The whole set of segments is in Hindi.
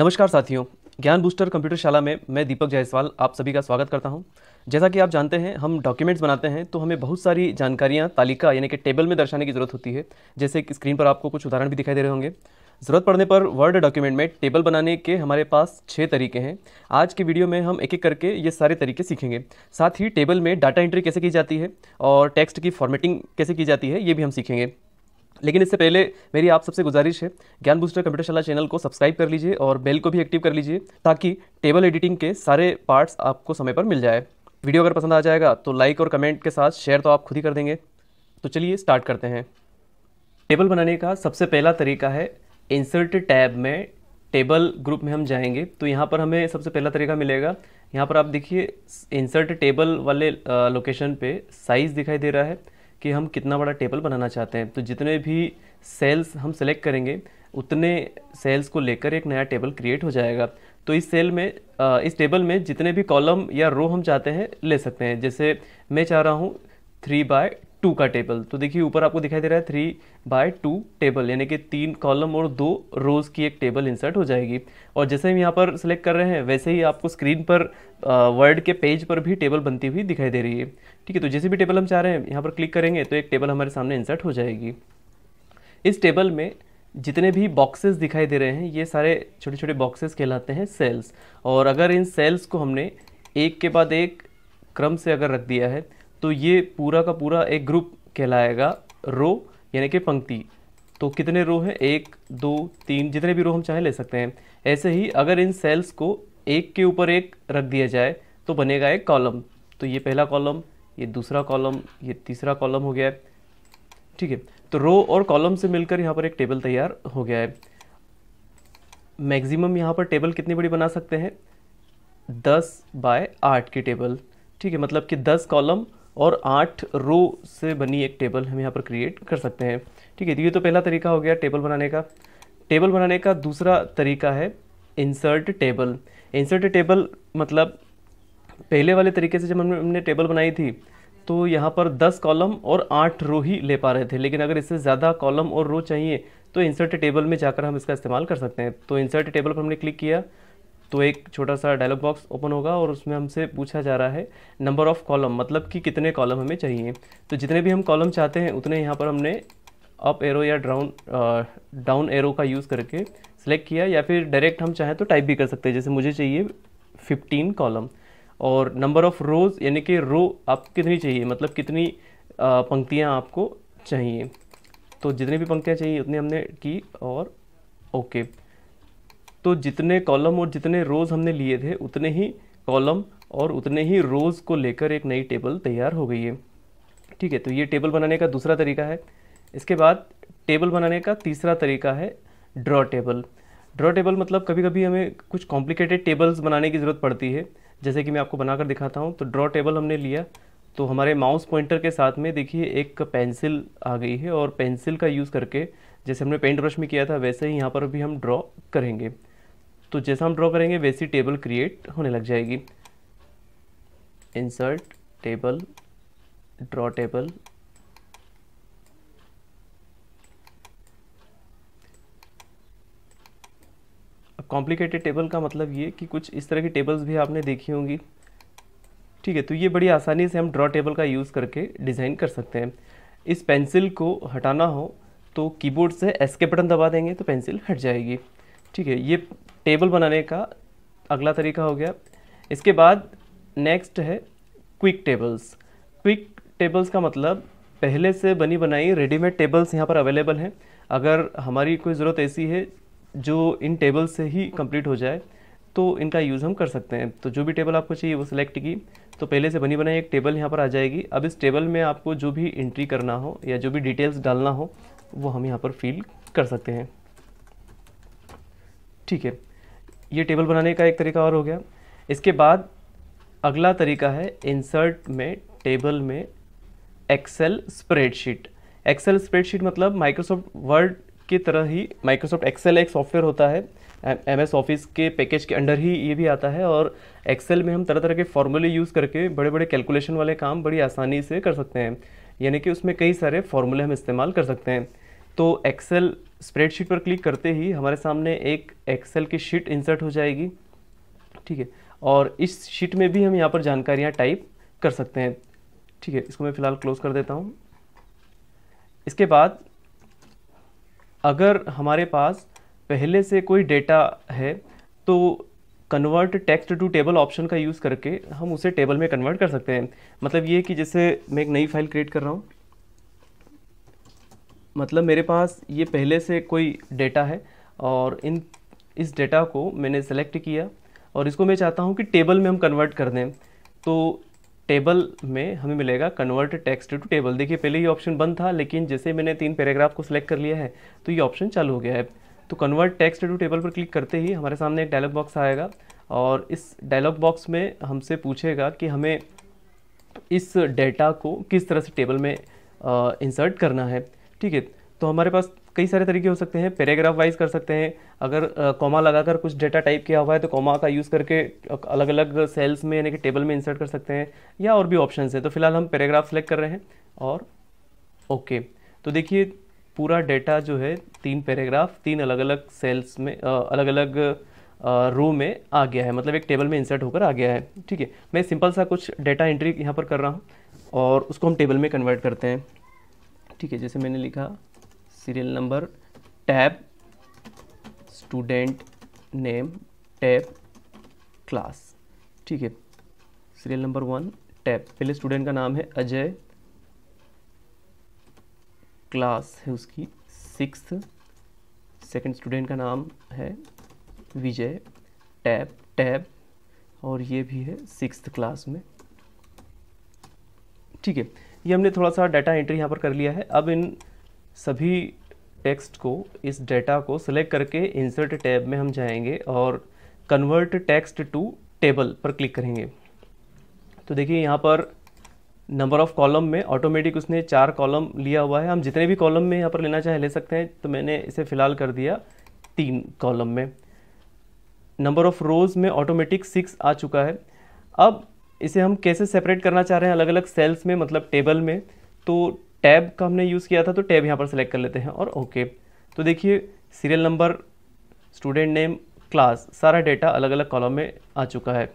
नमस्कार साथियों ज्ञान बूस्टर कंप्यूटर शाला में मैं दीपक जायसवाल आप सभी का स्वागत करता हूं जैसा कि आप जानते हैं हम डॉक्यूमेंट्स बनाते हैं तो हमें बहुत सारी जानकारियां तालिका यानी कि टेबल में दर्शाने की ज़रूरत होती है जैसे कि स्क्रीन पर आपको कुछ उदाहरण भी दिखाई दे रहे होंगे ज़रूरत पड़ने पर वर्ड डॉक्यूमेंट में टेबल बनाने के हमारे पास छः तरीके हैं आज के वीडियो में हम एक एक करके ये सारे तरीके सीखेंगे साथ ही टेबल में डाटा एंट्री कैसे की जाती है और टेक्स्ट की फॉर्मेटिंग कैसे की जाती है ये भी हम सीखेंगे लेकिन इससे पहले मेरी आप सबसे गुजारिश है ज्ञान बूस्टर कंप्यूटरशाला चैनल को सब्सक्राइब कर लीजिए और बेल को भी एक्टिव कर लीजिए ताकि टेबल एडिटिंग के सारे पार्ट्स आपको समय पर मिल जाए वीडियो अगर पसंद आ जाएगा तो लाइक और कमेंट के साथ शेयर तो आप खुद ही कर देंगे तो चलिए स्टार्ट करते हैं टेबल बनाने का सबसे पहला तरीका है इंसर्ट टैब में टेबल ग्रुप में हम जाएंगे तो यहाँ पर हमें सबसे पहला तरीका मिलेगा यहाँ पर आप देखिए इंसर्ट टेबल वाले लोकेशन पे साइज़ दिखाई दे रहा है कि हम कितना बड़ा टेबल बनाना चाहते हैं तो जितने भी सेल्स हम सेलेक्ट करेंगे उतने सेल्स को लेकर एक नया टेबल क्रिएट हो जाएगा तो इस सेल में इस टेबल में जितने भी कॉलम या रो हम चाहते हैं ले सकते हैं जैसे मैं चाह रहा हूँ थ्री बाय टू का टेबल तो देखिए ऊपर आपको दिखाई दे रहा है थ्री बाय टू टेबल यानी कि तीन कॉलम और दो रोज़ की एक टेबल इंसर्ट हो जाएगी और जैसे हम यहाँ पर सिलेक्ट कर रहे हैं वैसे ही आपको स्क्रीन पर वर्ड के पेज पर भी टेबल बनती हुई दिखाई दे रही है ठीक है तो जैसे भी टेबल हम चाह रहे हैं यहाँ पर क्लिक करेंगे तो एक टेबल हमारे सामने इंसर्ट हो जाएगी इस टेबल में जितने भी बॉक्सेस दिखाई दे रहे हैं ये सारे छोटे छोटे बॉक्सेस कहलाते हैं सेल्स और अगर इन सेल्स को हमने एक के बाद एक क्रम से अगर रख दिया है तो ये पूरा का पूरा एक ग्रुप कहलाएगा रो यानी कि पंक्ति तो कितने रो हैं एक दो तीन जितने भी रो हम चाहें ले सकते हैं ऐसे ही अगर इन सेल्स को एक के ऊपर एक रख दिया जाए तो बनेगा एक कॉलम तो ये पहला कॉलम ये दूसरा कॉलम ये तीसरा कॉलम हो गया है ठीक है तो रो और कॉलम से मिलकर यहाँ पर एक टेबल तैयार हो गया है मैक्सिमम यहाँ पर टेबल कितनी बड़ी बना सकते हैं दस बाय आठ की टेबल ठीक है मतलब कि दस कॉलम और आठ रो से बनी एक टेबल हम यहाँ पर क्रिएट कर सकते हैं ठीक है ये तो पहला तरीका हो गया टेबल बनाने का टेबल बनाने का दूसरा तरीका है इंसर्ट टेबल इंसर्ट टेबल मतलब पहले वाले तरीके से जब हमने हमने टेबल बनाई थी तो यहाँ पर 10 कॉलम और 8 रो ही ले पा रहे थे लेकिन अगर इससे ज़्यादा कॉलम और रो चाहिए तो इंसर्ट टेबल में जाकर हम इसका इस्तेमाल कर सकते हैं तो इंसर्ट टेबल पर हमने क्लिक किया तो एक छोटा सा डायलॉग बॉक्स ओपन होगा और उसमें हमसे पूछा जा रहा है नंबर ऑफ़ कॉलम मतलब कि कितने कॉलम हमें चाहिए तो जितने भी हम कॉलम चाहते हैं उतने यहाँ पर हमने अप एरो या डाउन डाउन एरो का यूज़ करके सेलेक्ट किया या फिर डायरेक्ट हम चाहें तो टाइप भी कर सकते हैं जैसे मुझे चाहिए फिफ्टीन कॉलम और नंबर ऑफ़ रोज़ यानी कि रो आप कितनी चाहिए मतलब कितनी पंक्तियाँ आपको चाहिए तो जितनी भी पंक्तियाँ चाहिए उतनी हमने की और ओके okay. तो जितने कॉलम और जितने रोज़ हमने लिए थे उतने ही कॉलम और उतने ही रोज़ को लेकर एक नई टेबल तैयार हो गई है ठीक है तो ये टेबल बनाने का दूसरा तरीका है इसके बाद टेबल बनाने का तीसरा तरीका है ड्रॉ टेबल ड्रॉ टेबल मतलब कभी कभी हमें कुछ कॉम्प्लिकेटेड टेबल्स बनाने की ज़रूरत पड़ती है जैसे कि मैं आपको बनाकर दिखाता हूँ तो ड्रॉ टेबल हमने लिया तो हमारे माउस पॉइंटर के साथ में देखिए एक पेंसिल आ गई है और पेंसिल का यूज़ करके जैसे हमने पेंट ब्रश में किया था वैसे ही यहाँ पर भी हम ड्रॉ करेंगे तो जैसा हम ड्रॉ करेंगे वैसी टेबल क्रिएट होने लग जाएगी insert table draw table complicated table का मतलब ये कि कुछ इस तरह की टेबल्स भी आपने देखी होंगी ठीक है तो ये बड़ी आसानी से हम ड्रॉ टेबल का यूज़ करके डिज़ाइन कर सकते हैं इस पेंसिल को हटाना हो तो कीबोर्ड से एस्केप बटन दबा देंगे तो पेंसिल हट जाएगी ठीक है ये टेबल बनाने का अगला तरीका हो गया इसके बाद नेक्स्ट है क्विक टेबल्स क्विक टेबल्स का मतलब पहले से बनी बनाई रेडीमेड टेबल्स यहाँ पर अवेलेबल हैं अगर हमारी कोई ज़रूरत ऐसी है जो इन टेबल से ही कंप्लीट हो जाए तो इनका यूज़ हम कर सकते हैं तो जो भी टेबल आपको चाहिए वो सिलेक्ट की तो पहले से बनी बनाई एक टेबल यहाँ पर आ जाएगी अब इस टेबल में आपको जो भी एंट्री करना हो या जो भी डिटेल्स डालना हो वो हम यहाँ पर फिल कर सकते हैं ठीक है ये टेबल बनाने का एक तरीका और हो गया इसके बाद अगला तरीका है इंसर्ट में टेबल में एक्सेल स्प्रेडशीट एक्सेल स्प्रेडशीट मतलब माइक्रोसॉफ्ट वर्ड की तरह ही माइक्रोसॉफ्ट एक्सेल एक सॉफ्टवेयर होता है एम एस ऑफिस के पैकेज के अंडर ही ये भी आता है और एक्सेल में हम तरह तरह के फॉर्मूले यूज़ करके बड़े बड़े कैलकुलेशन वाले काम बड़ी आसानी से कर सकते हैं यानी कि उसमें कई सारे फॉर्मूले हम इस्तेमाल कर सकते हैं तो एक्सेल स्प्रेडशीट पर क्लिक करते ही हमारे सामने एक एक्सेल की शीट इंसर्ट हो जाएगी ठीक है और इस शीट में भी हम यहाँ पर जानकारियाँ टाइप कर सकते हैं ठीक है इसको मैं फ़िलहाल क्लोज़ कर देता हूँ इसके बाद अगर हमारे पास पहले से कोई डेटा है तो convert text to table option का यूज़ करके हम उसे टेबल में कन्वर्ट कर सकते हैं मतलब ये कि जैसे मैं एक नई फाइल क्रिएट कर रहा हूँ मतलब मेरे पास ये पहले से कोई डेटा है और इन इस डेटा को मैंने सेलेक्ट किया और इसको मैं चाहता हूँ कि टेबल में हम कन्वर्ट कर दें तो टेबल में हमें मिलेगा कन्वर्ट टेक्स्ट टू टेबल देखिए पहले ये ऑप्शन बंद था लेकिन जैसे मैंने तीन पैराग्राफ को सिलेक्ट कर लिया है तो ये ऑप्शन चालू हो गया है तो कन्वर्ट टेक्स्ट टू टेबल पर क्लिक करते ही हमारे सामने एक डायलॉग बॉक्स आएगा और इस डायलॉग बॉक्स में हमसे पूछेगा कि हमें इस डेटा को किस तरह से टेबल में इंसर्ट करना है ठीक है तो हमारे पास कई सारे तरीके हो सकते हैं पैराग्राफ वाइज कर सकते हैं अगर कॉमा लगाकर कुछ डेटा टाइप किया हुआ है तो कॉमा का यूज़ करके अलग अलग सेल्स में यानी कि टेबल में इंसर्ट कर सकते हैं या और भी ऑप्शन हैं तो फिलहाल हम पैराग्राफ सेलेक्ट कर रहे हैं और ओके तो देखिए पूरा डेटा जो है तीन पैराग्राफ तीन अलग अलग सेल्स में अलग अलग रो में आ गया है मतलब एक टेबल में इंसर्ट होकर आ गया है ठीक है मैं सिंपल सा कुछ डेटा एंट्री यहाँ पर कर रहा हूँ और उसको हम टेबल में कन्वर्ट करते हैं ठीक है जैसे मैंने लिखा serial number tab student name tab class ठीक है सीरियल नंबर वन टैब पहले स्टूडेंट का नाम है अजय क्लास है उसकी सिक्स सेकंड स्टूडेंट का नाम है विजय टैब टैब और ये भी है सिक्स क्लास में ठीक है ये हमने थोड़ा सा डाटा एंट्री यहाँ पर कर लिया है अब इन सभी टेक्स्ट को इस डाटा को सिलेक्ट करके इंसर्ट टैब में हम जाएंगे और कन्वर्ट टेक्स्ट टू टेबल पर क्लिक करेंगे तो देखिए यहाँ पर नंबर ऑफ़ कॉलम में ऑटोमेटिक उसने चार कॉलम लिया हुआ है हम जितने भी कॉलम में यहाँ पर लेना चाहे ले सकते हैं तो मैंने इसे फ़िलहाल कर दिया तीन कॉलम में नंबर ऑफ़ रोज़ में ऑटोमेटिक सिक्स आ चुका है अब इसे हम कैसे सेपरेट करना चाह रहे हैं अलग अलग सेल्स में मतलब टेबल में तो टैब का हमने यूज़ किया था तो टैब यहाँ पर सेलेक्ट कर लेते हैं और ओके तो देखिए serial number student name class सारा डेटा अलग अलग कॉलम में आ चुका है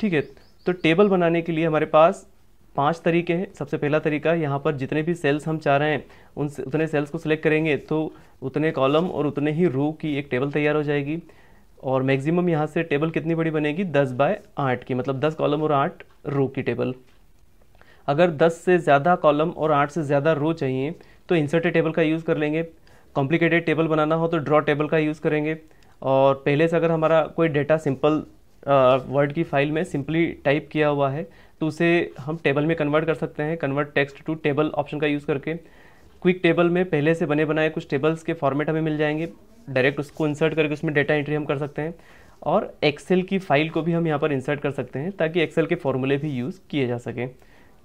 ठीक है तो टेबल बनाने के लिए हमारे पास पांच तरीके हैं सबसे पहला तरीका यहाँ पर जितने भी सेल्स हम चाह रहे हैं उन उतने सेल्स को सिलेक्ट करेंगे तो उतने कॉलम और उतने ही रो की एक टेबल तैयार हो जाएगी और मैक्सिमम यहाँ से टेबल कितनी बड़ी बनेगी दस बाय आठ की मतलब दस कॉलम और आठ रो की टेबल अगर दस से ज़्यादा कॉलम और आठ से ज़्यादा रो चाहिए तो इंसर्टेड टेबल का यूज़ कर लेंगे कॉम्प्लिकेटेड टेबल बनाना हो तो ड्रॉ टेबल का यूज़ करेंगे और पहले से अगर हमारा कोई डेटा सिंपल वर्ड की फाइल में सिंपली टाइप किया हुआ है तो उसे हम टेबल में कन्वर्ट कर सकते हैं convert text to table option का यूज़ करके क्विक टेबल में पहले से बने बनाए कुछ टेबल्स के फॉर्मेट हमें मिल जाएंगे डायरेक्ट उसको इंसर्ट करके उसमें डेटा एंट्री हम कर सकते हैं और एक्सेल की फाइल को भी हम यहाँ पर इंसर्ट कर सकते हैं ताकि एक्सेल के फॉर्मूले भी यूज़ किए जा सकें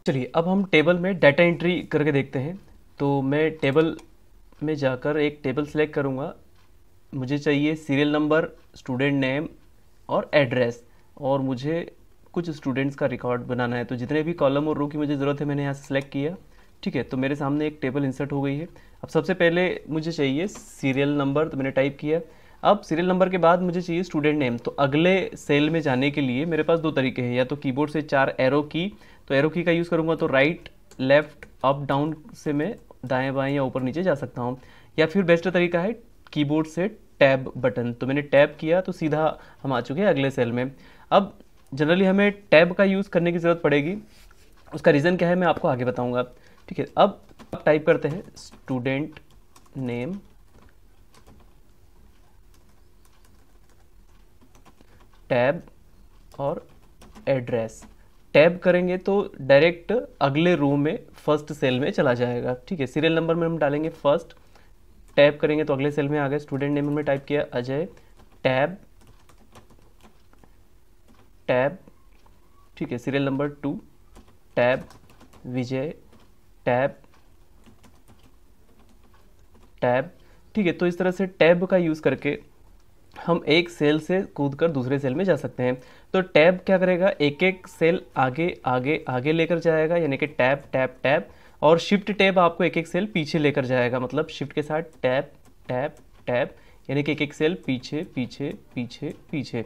चलिए अब हम टेबल में डाटा एंट्री करके देखते हैं तो मैं टेबल में जाकर एक टेबल सेलेक्ट करूँगा मुझे चाहिए सीरियल नंबर स्टूडेंट नेम और एड्रेस और मुझे कुछ स्टूडेंट्स का रिकॉर्ड बनाना है तो जितने भी कॉलम और रो की मुझे ज़रूरत है मैंने यहाँ सेलेक्ट किया ठीक है तो मेरे सामने एक टेबल इंसर्ट हो गई है अब सबसे पहले मुझे चाहिए सीरियल नंबर तो मैंने टाइप किया अब सीरियल नंबर के बाद मुझे चाहिए स्टूडेंट नेम तो अगले सेल में जाने के लिए मेरे पास दो तरीके हैं या तो कीबोर्ड से चार एरो की तो एरो की का यूज़ करूँगा तो राइट लेफ्ट अप डाउन से मैं दाएँ बाएँ या ऊपर नीचे जा सकता हूँ या फिर बेस्ट तरीका है कीबोर्ड से टैब बटन तो मैंने टैब किया तो सीधा हम आ चुके हैं अगले सेल में अब जनरली हमें टैब का यूज़ करने की ज़रूरत पड़ेगी उसका रीज़न क्या है मैं आपको आगे बताऊँगा ठीक है अब टाइप करते हैं स्टूडेंट नेम टैब और एड्रेस टैब करेंगे तो डायरेक्ट अगले रो में फर्स्ट सेल में चला जाएगा ठीक है सीरियल नंबर में हम डालेंगे फर्स्ट टैब करेंगे तो अगले सेल में आ गए स्टूडेंट नेम हमने टाइप किया अजय टैब टैब ठीक है serial number two tab Vijay tab tab ठीक है तो इस तरह से टैब का यूज़ करके हम एक सेल से कूद कर दूसरे सेल में जा सकते हैं तो टैब क्या करेगा एक एक सेल आगे आगे आगे लेकर जाएगा यानी कि टैब टैब टैब और शिफ्ट टैब आपको एक एक सेल पीछे लेकर जाएगा मतलब शिफ्ट के साथ टैब टैब टैब यानी कि एक एक सेल पीछे पीछे पीछे पीछे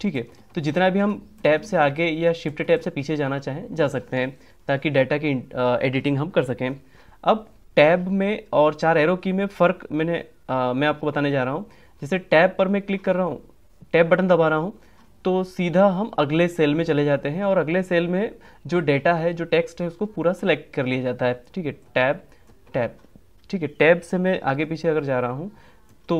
ठीक है तो जितना भी हम टैब से आगे या शिफ्ट टैब से पीछे जाना चाहें जा सकते हैं ताकि डाटा की एडिटिंग हम कर सकें अब टैब में और चार एरो की में फ़र्क मैंने आ, मैं आपको बताने जा रहा हूँ जैसे टैब पर मैं क्लिक कर रहा हूँ टैब बटन दबा रहा हूँ तो सीधा हम अगले सेल में चले जाते हैं और अगले सेल में जो डेटा है जो टेक्स्ट है उसको पूरा सिलेक्ट कर लिया जाता है ठीक है टैब टैब ठीक है टैब से मैं आगे पीछे अगर जा रहा हूँ तो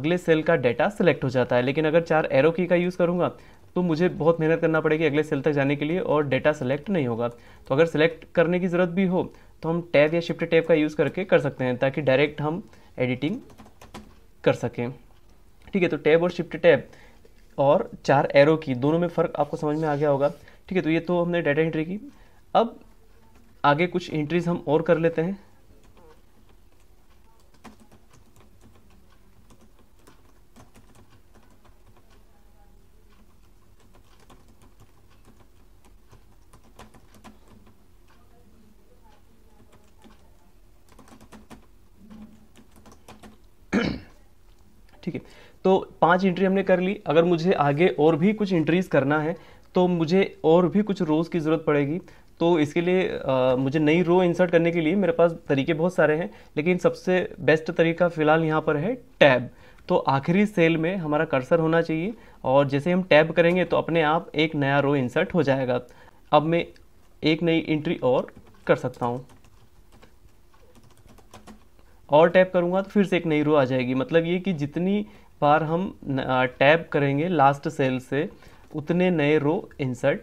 अगले सेल का डेटा सिलेक्ट हो जाता है लेकिन अगर चार एरो की का यूज़ करूँगा तो मुझे बहुत मेहनत करना पड़ेगी अगले सेल तक जाने के लिए और डेटा सेलेक्ट नहीं होगा तो अगर सेलेक्ट करने की ज़रूरत भी हो तो हम टैब या शिफ्ट टैब का यूज़ करके कर सकते हैं ताकि डायरेक्ट हम एडिटिंग कर सकें ठीक है तो टैब और शिफ्ट टैब और चार एरो की दोनों में फ़र्क आपको समझ में आ गया होगा ठीक है तो ये तो हमने डाटा एंट्री की अब आगे कुछ एंट्रीज हम और कर लेते हैं ठीक है तो पांच इंट्री हमने कर ली अगर मुझे आगे और भी कुछ इंट्रीज करना है तो मुझे और भी कुछ रोज़ की ज़रूरत पड़ेगी तो इसके लिए आ, मुझे नई रो इंसर्ट करने के लिए मेरे पास तरीके बहुत सारे हैं लेकिन सबसे बेस्ट तरीका फ़िलहाल यहाँ पर है टैब तो आखिरी सेल में हमारा कर्सर होना चाहिए और जैसे हम टैब करेंगे तो अपने आप एक नया रो इंसर्ट हो जाएगा अब मैं एक नई इंट्री और कर सकता हूँ और टैप करूँगा तो फिर से एक नई रो आ जाएगी मतलब ये कि जितनी बार हम टैप करेंगे लास्ट सेल से उतने नए रो इंसर्ट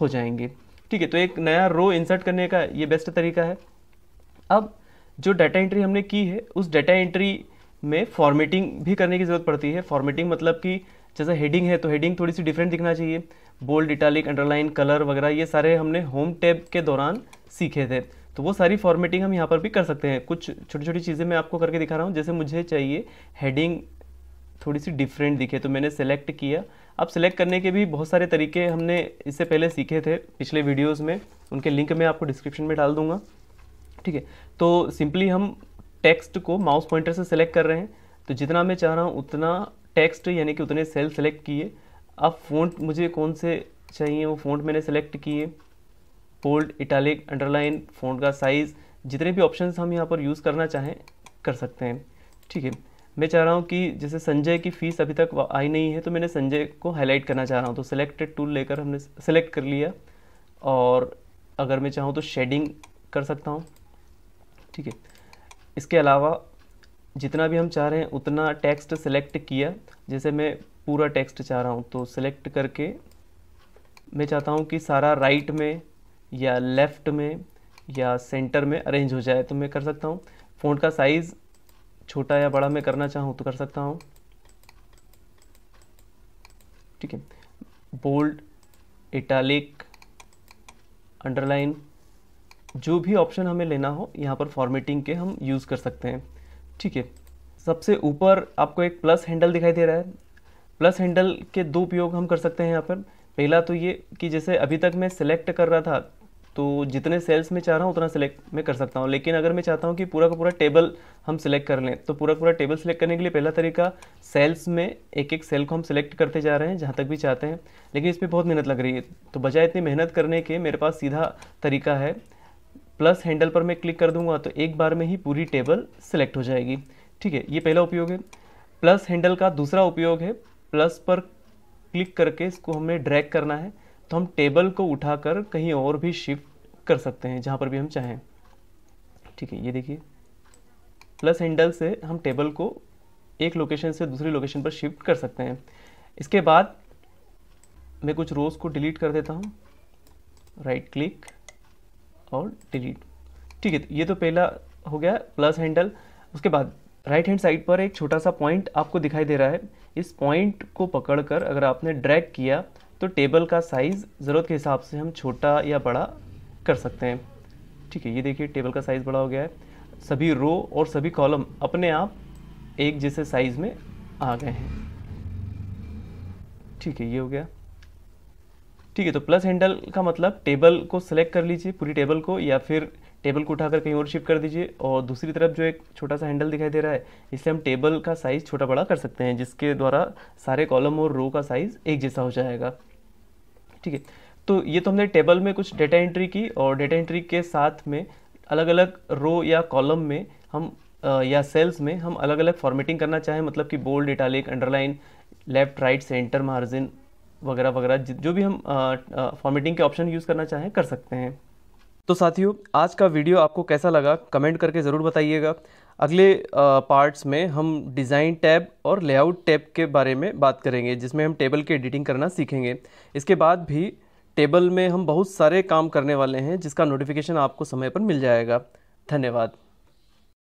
हो जाएंगे ठीक है तो एक नया रो इंसर्ट करने का ये बेस्ट तरीका है अब जो डाटा एंट्री हमने की है उस डाटा एंट्री में फॉर्मेटिंग भी करने की ज़रूरत पड़ती है फॉर्मेटिंग मतलब कि जैसे हेडिंग है तो हेडिंग थोड़ी सी डिफरेंट दिखना चाहिए बोल्ड इटालिक अंडरलाइन कलर वगैरह ये सारे हमने होम टैब के दौरान सीखे थे तो वो सारी फॉर्मेटिंग हम यहाँ पर भी कर सकते हैं कुछ छोटी छोटी चीज़ें मैं आपको करके दिखा रहा हूँ जैसे मुझे चाहिए हेडिंग थोड़ी सी डिफरेंट दिखे तो मैंने सेलेक्ट किया अब सेलेक्ट करने के भी बहुत सारे तरीके हमने इससे पहले सीखे थे पिछले वीडियोस में उनके लिंक मैं आपको डिस्क्रिप्शन में डाल दूंगा ठीक है तो सिंपली हम टेक्स्ट को माउस पॉइंटर से सेलेक्ट कर रहे हैं तो जितना मैं चाह रहा हूँ उतना टेक्स्ट यानी कि उतने सेल सेलेक्ट किए अब फ़ोन मुझे कौन से चाहिए वो फ़ोन मैंने सेलेक्ट किए बोल्ड इटालिक अंडरलाइन फ़ॉन्ट का साइज़ जितने भी ऑप्शंस हम यहाँ पर यूज़ करना चाहें कर सकते हैं ठीक है मैं चाह रहा हूँ कि जैसे संजय की फ़ीस अभी तक आई नहीं है तो मैंने संजय को हाईलाइट करना चाह रहा हूँ तो सिलेक्टेड टूल लेकर हमने सेलेक्ट कर लिया और अगर मैं चाहूँ तो शेडिंग कर सकता हूँ ठीक है इसके अलावा जितना भी हम चाह रहे हैं उतना टेक्स्ट सेलेक्ट किया जैसे मैं पूरा टेक्स्ट चाह रहा हूँ तो सेलेक्ट करके मैं चाहता हूँ कि सारा राइट में या लेफ़्ट में या सेंटर में अरेंज हो जाए तो मैं कर सकता हूँ फ़ॉन्ट का साइज़ छोटा या बड़ा मैं करना चाहूँ तो कर सकता हूँ ठीक है बोल्ड इटालिक अंडरलाइन जो भी ऑप्शन हमें लेना हो यहाँ पर फॉर्मेटिंग के हम यूज़ कर सकते हैं ठीक है सबसे ऊपर आपको एक प्लस हैंडल दिखाई दे रहा है प्लस हैंडल के दो उपयोग हम कर सकते हैं यहाँ पर पहला तो ये कि जैसे अभी तक मैं सिलेक्ट कर रहा था तो जितने सेल्स में चाह रहा हूँ उतना सेलेक्ट मैं कर सकता हूँ लेकिन अगर मैं चाहता हूँ कि पूरा का पूरा टेबल हम सेलेक्ट कर लें तो पूरा पूरा टेबल सेलेक्ट करने के लिए पहला तरीका सेल्स में एक एक सेल को हम सेलेक्ट करते जा रहे हैं जहाँ तक भी चाहते हैं लेकिन इसमें बहुत मेहनत लग रही है तो बजाय इतनी मेहनत करने के मेरे पास सीधा तरीका है प्लस हैंडल पर मैं क्लिक कर दूंगा तो एक बार में ही पूरी टेबल सेलेक्ट हो जाएगी ठीक है ये पहला उपयोग है प्लस हैंडल का दूसरा उपयोग है प्लस पर क्लिक करके इसको हमें ड्रैग करना है तो हम टेबल को उठाकर कहीं और भी शिफ्ट कर सकते हैं जहाँ पर भी हम चाहें ठीक है ये देखिए प्लस हैंडल से हम टेबल को एक लोकेशन से दूसरी लोकेशन पर शिफ्ट कर सकते हैं इसके बाद मैं कुछ रोज़ को डिलीट कर देता हूँ राइट क्लिक और डिलीट ठीक है तो ये तो पहला हो गया प्लस हैंडल उसके बाद राइट हैंड साइड पर एक छोटा सा पॉइंट आपको दिखाई दे रहा है इस पॉइंट को पकड़कर अगर आपने ड्रैग किया तो टेबल का साइज़ ज़रूरत के हिसाब से हम छोटा या बड़ा कर सकते हैं ठीक है ये देखिए टेबल का साइज़ बड़ा हो गया है सभी रो और सभी कॉलम अपने आप एक जैसे साइज़ में आ गए हैं ठीक है ये हो गया ठीक है तो प्लस हैंडल का मतलब टेबल को सिलेक्ट कर लीजिए पूरी टेबल को या फिर टेबल को उठाकर कहीं और शिफ्ट कर दीजिए और दूसरी तरफ जो एक छोटा सा हैंडल दिखाई दे रहा है इससे हम टेबल का साइज़ छोटा बड़ा कर सकते हैं जिसके द्वारा सारे कॉलम और रो का साइज़ एक जैसा हो जाएगा ठीक है तो ये तो हमने टेबल में कुछ डेटा एंट्री की और डेटा एंट्री के साथ में अलग अलग रो या कॉलम में हम आ, या सेल्स में हम अलग अलग फॉर्मेटिंग करना चाहें मतलब कि bold italic underline left right centre margin वगैरह वगैरह जो भी हम फॉर्मेटिंग के ऑप्शन यूज़ करना चाहें कर सकते हैं तो साथियों आज का वीडियो आपको कैसा लगा कमेंट करके ज़रूर बताइएगा अगले पार्ट्स में हम डिज़ाइन टैब और लेआउट टैब के बारे में बात करेंगे जिसमें हम टेबल की एडिटिंग करना सीखेंगे इसके बाद भी टेबल में हम बहुत सारे काम करने वाले हैं जिसका नोटिफिकेशन आपको समय पर मिल जाएगा धन्यवाद